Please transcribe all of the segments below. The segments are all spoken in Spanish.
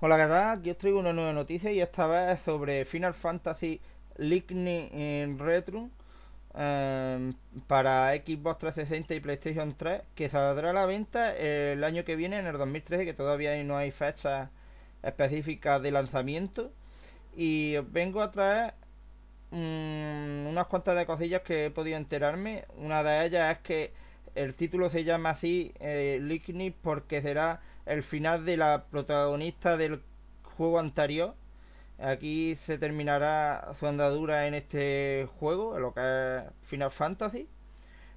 Hola, ¿qué tal? Aquí os traigo una nueva noticia y esta vez sobre Final Fantasy Lightning en Retro em, para Xbox 360 y PlayStation 3 que saldrá a la venta el año que viene, en el 2013, que todavía no hay fecha específica de lanzamiento. Y os vengo a traer mm, unas cuantas de cosillas que he podido enterarme. Una de ellas es que el título se llama así eh, porque será el final de la protagonista del juego anterior. Aquí se terminará su andadura en este juego, en lo que es Final Fantasy.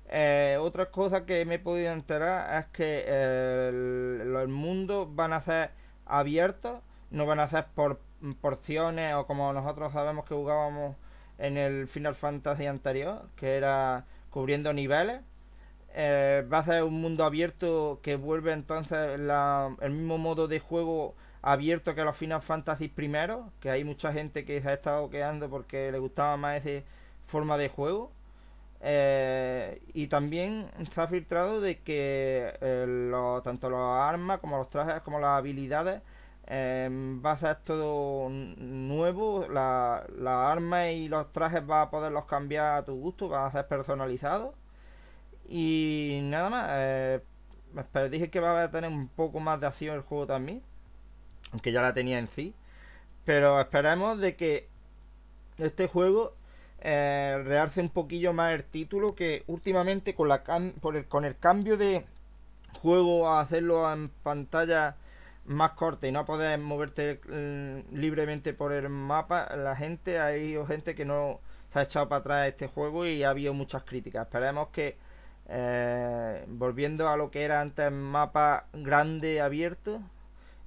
Eh, otra cosa que me he podido enterar es que eh, los mundos van a ser abiertos, no van a ser por porciones o como nosotros sabemos que jugábamos en el Final Fantasy anterior, que era cubriendo niveles. Eh, va a ser un mundo abierto que vuelve entonces el mismo modo de juego abierto que los Final Fantasy primero que hay mucha gente que se ha estado quedando porque le gustaba más esa forma de juego. Eh, y también se ha filtrado de que eh, tanto las armas como los trajes como las habilidades va a ser todo nuevo. Las la armas y los trajes va a poderlos cambiar a tu gusto, van a ser personalizados. Y nada más. Eh, pero dije que va a tener un poco más de acción el juego también. Aunque ya la tenía en sí. Pero esperemos de que este juego eh, realce un poquillo más el título. Que últimamente con, la el, con el cambio de juego a hacerlo en pantalla más corta y no poder moverte mm, libremente por el mapa, la gente, hay gente que no se ha echado para atrás este juego y ha habido muchas críticas. Esperemos que eh, volviendo a lo que era antes mapa grande abierto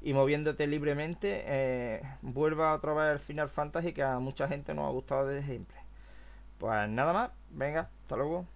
y moviéndote libremente, eh, vuelva otra vez el Final Fantasy que a mucha gente nos ha gustado desde siempre. Pues nada más, venga, hasta luego.